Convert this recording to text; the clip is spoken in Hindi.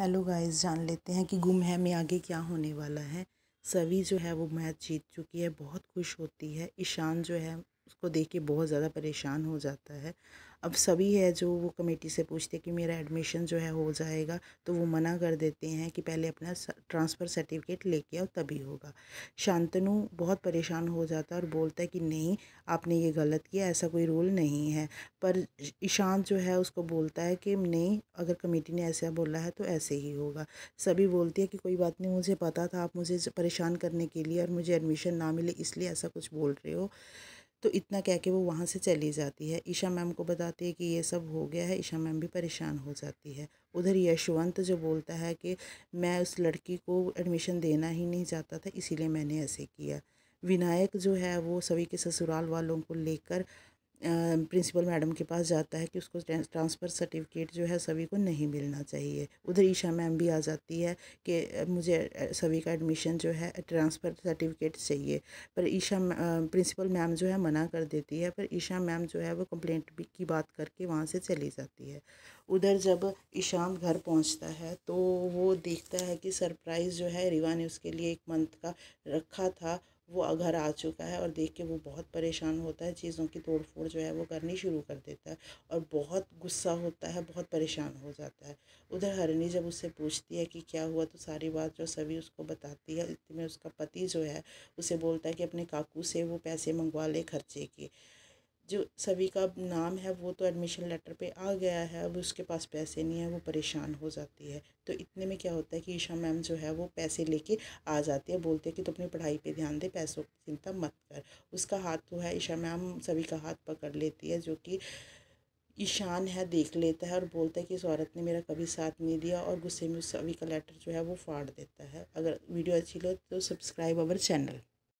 हेलो गाइस जान लेते हैं कि गुम है में आगे क्या होने वाला है सभी जो है वो मैच जीत चुकी है बहुत खुश होती है ईशान जो है उसको देख के बहुत ज़्यादा परेशान हो जाता है अब सभी है जो वो कमेटी से पूछते कि मेरा एडमिशन जो है हो जाएगा तो वो मना कर देते हैं कि पहले अपना ट्रांसफ़र सर्टिफिकेट लेके आओ तभी होगा शांतनु बहुत परेशान हो जाता है और बोलता है कि नहीं आपने ये गलत किया ऐसा कोई रूल नहीं है पर ईशांत जो है उसको बोलता है कि नहीं अगर कमेटी ने ऐसा बोला है तो ऐसे ही होगा सभी बोलती है कि कोई बात नहीं मुझे पता था आप मुझे परेशान करने के लिए और मुझे एडमिशन ना मिले इसलिए ऐसा कुछ बोल रहे हो तो इतना कह के वो वहाँ से चली जाती है ईशा मैम को बताती है कि ये सब हो गया है ईशा मैम भी परेशान हो जाती है उधर यशवंत जो बोलता है कि मैं उस लड़की को एडमिशन देना ही नहीं चाहता था इसीलिए मैंने ऐसे किया विनायक जो है वो सभी के ससुराल वालों को लेकर प्रिंसिपल मैडम के पास जाता है कि उसको ट्रांसफ़र सर्टिफिकेट जो है सभी को नहीं मिलना चाहिए उधर ईशा मैम भी आ जाती है कि मुझे सभी का एडमिशन जो है ट्रांसफ़र सर्टिफिकेट चाहिए पर ईशा प्रिंसिपल मैम जो है मना कर देती है पर ईशा मैम जो है वो कंप्लेंट भी की बात करके वहाँ से चली जाती है उधर जब ईशा घर पहुँचता है तो वो देखता है कि सरप्राइज़ जो है रिवा ने उसके लिए एक मंथ का रखा था वो घर आ चुका है और देख के वो बहुत परेशान होता है चीज़ों की तोड़ फोड़ जो है वो करनी शुरू कर देता है और बहुत गुस्सा होता है बहुत परेशान हो जाता है उधर हरनी जब उससे पूछती है कि क्या हुआ तो सारी बात जो सभी उसको बताती है इतने में उसका पति जो है उसे बोलता है कि अपने काकू से वो पैसे मंगवा ले खर्चे के जो सभी का नाम है वो तो एडमिशन लेटर पे आ गया है अब उसके पास पैसे नहीं है वो परेशान हो जाती है तो इतने में क्या होता है कि ईशा मैम जो है वो पैसे लेके आ जाती है बोलते हैं कि तुम तो अपनी पढ़ाई पे ध्यान दे पैसों की चिंता मत कर उसका हाथ जो तो है ईशा मैम सभी का हाथ पकड़ लेती है जो कि ईशान है देख लेता है और बोलता है कि इस औरत ने मेरा कभी साथ नहीं दिया और गुस्से में उस सभी का लेटर जो है वो फाड़ देता है अगर वीडियो अच्छी लगे तो सब्सक्राइब अवर चैनल